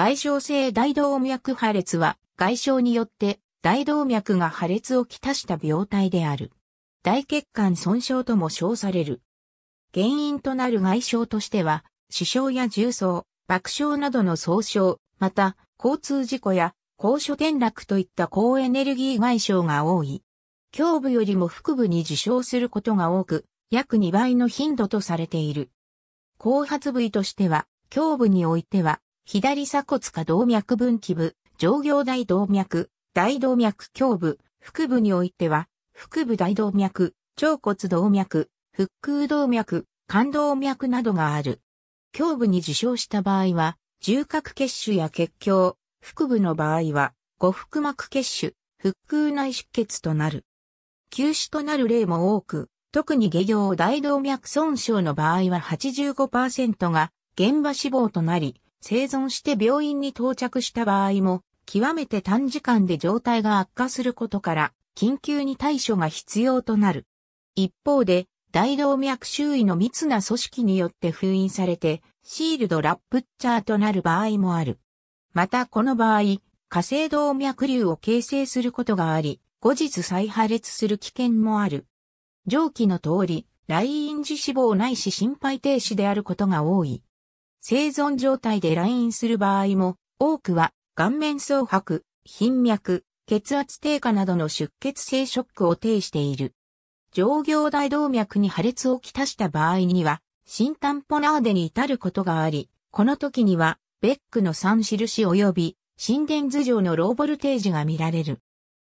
外傷性大動脈破裂は、外傷によって大動脈が破裂をきたした病態である。大血管損傷とも称される。原因となる外傷としては、死傷や重傷、爆傷などの総傷、また、交通事故や、高所転落といった高エネルギー外傷が多い。胸部よりも腹部に受傷することが多く、約2倍の頻度とされている。後発部位としては、胸部においては、左鎖骨下動脈分岐部、上行大動脈、大動脈胸部、腹部においては、腹部大動脈、腸骨動脈、腹腔動脈、冠動脈などがある。胸部に受傷した場合は、重角血腫や血胸、腹部の場合は、五腹膜血腫、腹腔内出血となる。急死となる例も多く、特に下行大動脈損傷の場合は85%が現場死亡となり、生存して病院に到着した場合も、極めて短時間で状態が悪化することから、緊急に対処が必要となる。一方で、大動脈周囲の密な組織によって封印されて、シールドラップッチャーとなる場合もある。またこの場合、火星動脈瘤を形成することがあり、後日再破裂する危険もある。上記の通り、ライン時死亡ないし心肺停止であることが多い。生存状態で来院する場合も、多くは顔面蒼白、頻脈、血圧低下などの出血性ショックを呈している。上行大動脈に破裂をきたした場合には、新タンポナーデに至ることがあり、この時には、ベックの3印及び、心電図上のローボルテージが見られる。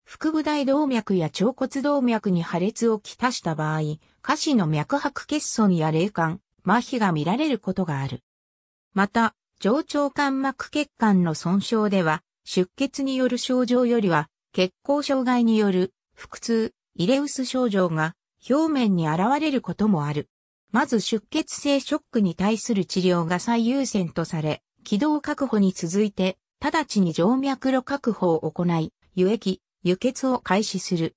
腹部大動脈や腸骨動脈に破裂をきたした場合、下肢の脈拍欠損や霊感、麻痺が見られることがある。また、上腸間膜血管の損傷では、出血による症状よりは、血行障害による腹痛、イレウス症状が表面に現れることもある。まず出血性ショックに対する治療が最優先とされ、軌道確保に続いて、直ちに静脈路確保を行い、輸液、輸血を開始する。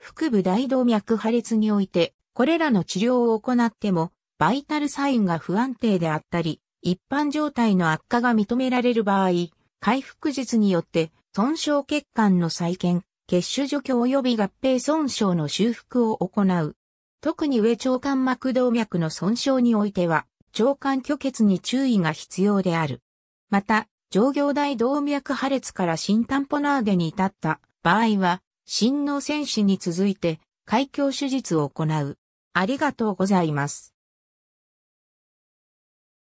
腹部大動脈破裂において、これらの治療を行っても、バイタルサインが不安定であったり、一般状態の悪化が認められる場合、回復術によって損傷血管の再建、血腫除去及び合併損傷の修復を行う。特に上腸管膜動脈の損傷においては、腸管虚血に注意が必要である。また、上行大動脈破裂から新タンポナーデに至った場合は、心脳戦死に続いて、開胸手術を行う。ありがとうございます。